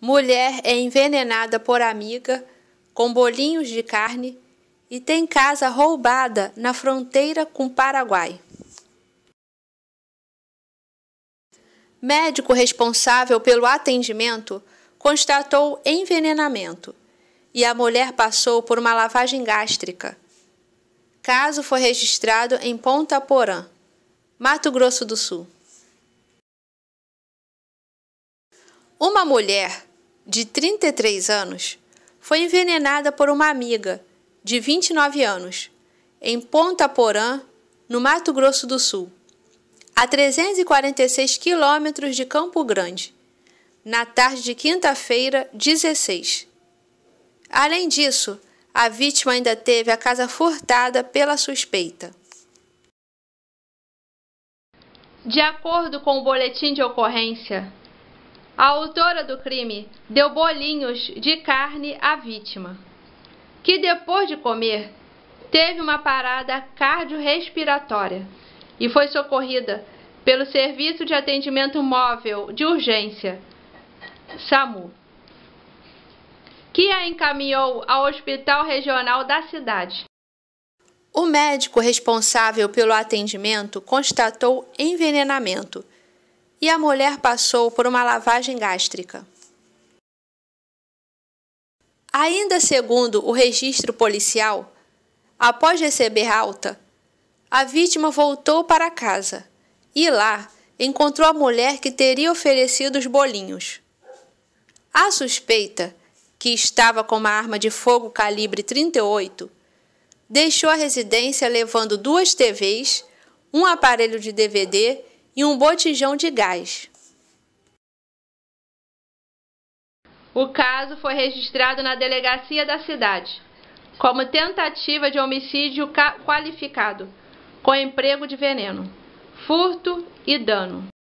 Mulher é envenenada por amiga com bolinhos de carne e tem casa roubada na fronteira com Paraguai. Médico responsável pelo atendimento constatou envenenamento e a mulher passou por uma lavagem gástrica. Caso foi registrado em Ponta Porã, Mato Grosso do Sul. Uma mulher de 33 anos, foi envenenada por uma amiga, de 29 anos, em Ponta Porã, no Mato Grosso do Sul, a 346 quilômetros de Campo Grande, na tarde de quinta-feira, 16. Além disso, a vítima ainda teve a casa furtada pela suspeita. De acordo com o boletim de ocorrência, a autora do crime deu bolinhos de carne à vítima, que depois de comer teve uma parada cardiorrespiratória e foi socorrida pelo Serviço de Atendimento Móvel de Urgência, SAMU, que a encaminhou ao Hospital Regional da cidade. O médico responsável pelo atendimento constatou envenenamento e a mulher passou por uma lavagem gástrica. Ainda segundo o registro policial, após receber alta, a vítima voltou para casa e lá encontrou a mulher que teria oferecido os bolinhos. A suspeita, que estava com uma arma de fogo calibre 38, deixou a residência levando duas TVs, um aparelho de DVD e um botijão de gás. O caso foi registrado na delegacia da cidade como tentativa de homicídio qualificado, com emprego de veneno, furto e dano.